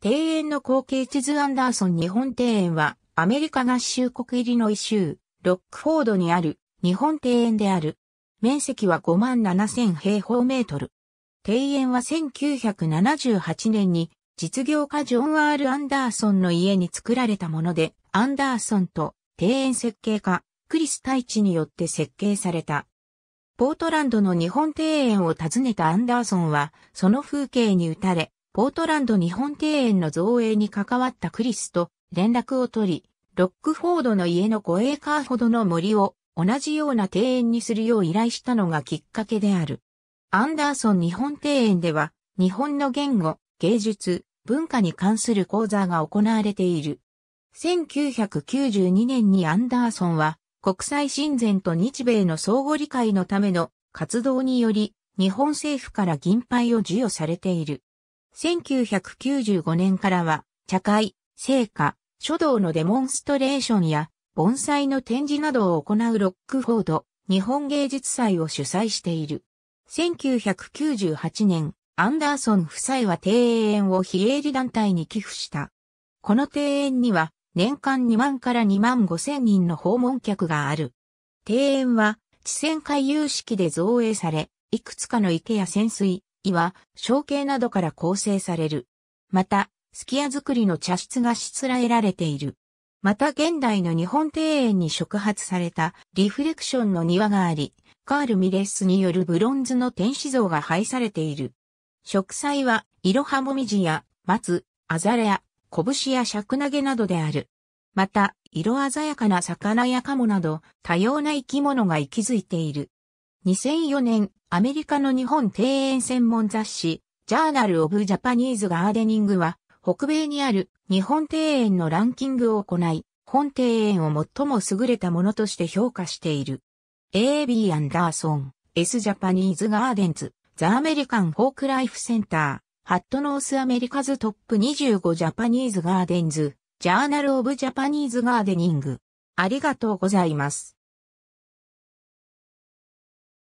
庭園の後継地図アンダーソン日本庭園は、アメリカ合衆国入りのイ州、ロックフォードにある日本庭園である。面積は5万7000平方メートル。庭園は1978年に実業家ジョン・アール・アンダーソンの家に作られたもので、アンダーソンと庭園設計家、クリス・タイチによって設計された。ポートランドの日本庭園を訪ねたアンダーソンは、その風景に打たれ、ポートランド日本庭園の造営に関わったクリスと連絡を取り、ロックフォードの家の5エーカーほどの森を同じような庭園にするよう依頼したのがきっかけである。アンダーソン日本庭園では、日本の言語、芸術、文化に関する講座が行われている。1992年にアンダーソンは、国際親善と日米の相互理解のための活動により、日本政府から銀牌を授与されている。1995年からは、茶会、聖火、書道のデモンストレーションや、盆栽の展示などを行うロックフォード、日本芸術祭を主催している。1998年、アンダーソン夫妻は庭園を非営利団体に寄付した。この庭園には、年間2万から2万5千人の訪問客がある。庭園は、地線回遊式で造営され、いくつかの池や潜水、胃は小径などから構成される。また、すき家作りの茶室がしつらえられている。また現代の日本庭園に触発されたリフレクションの庭があり、カール・ミレスによるブロンズの天使像が配されている。植栽は、イロハモミジや、松、アザレア、拳やシャクナゲなどである。また、色鮮やかな魚やカモなど、多様な生き物が息づいている。2004年、アメリカの日本庭園専門雑誌、ジャーナル・オブ・ジャパニーズ・ガーデニングは、北米にある日本庭園のランキングを行い、本庭園を最も優れたものとして評価している。A.B. アンダーソン、S. ジャパニーズ・ガーデンズ、ザ・アメリカン・フォーク・ライフ・センター、ハット・ノース・アメリカズ・トップ25ジャパニーズ・ガーデンズ、ジャーナル・オブ・ジャパニーズ・ガーデニング。ありがとうございます。